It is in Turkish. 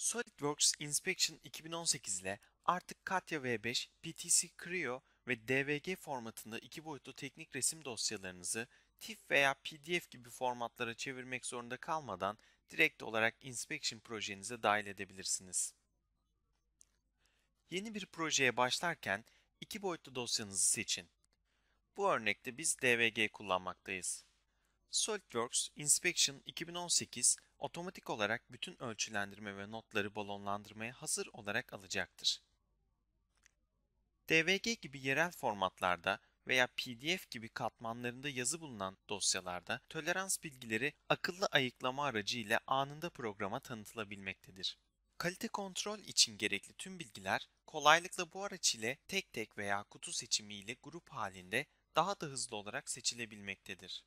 SolidWorks Inspection 2018 ile artık Katya V5, PTC Creo ve DVG formatında iki boyutlu teknik resim dosyalarınızı TIFF veya PDF gibi formatlara çevirmek zorunda kalmadan direkt olarak Inspection projenize dahil edebilirsiniz. Yeni bir projeye başlarken iki boyutlu dosyanızı seçin. Bu örnekte biz DVG kullanmaktayız. SolidWorks Inspection 2018 otomatik olarak bütün ölçülendirme ve notları balonlandırmaya hazır olarak alacaktır. DVG gibi yerel formatlarda veya PDF gibi katmanlarında yazı bulunan dosyalarda tolerans bilgileri akıllı ayıklama aracı ile anında programa tanıtılabilmektedir. Kalite kontrol için gerekli tüm bilgiler kolaylıkla bu araç ile tek tek veya kutu seçimi ile grup halinde daha da hızlı olarak seçilebilmektedir.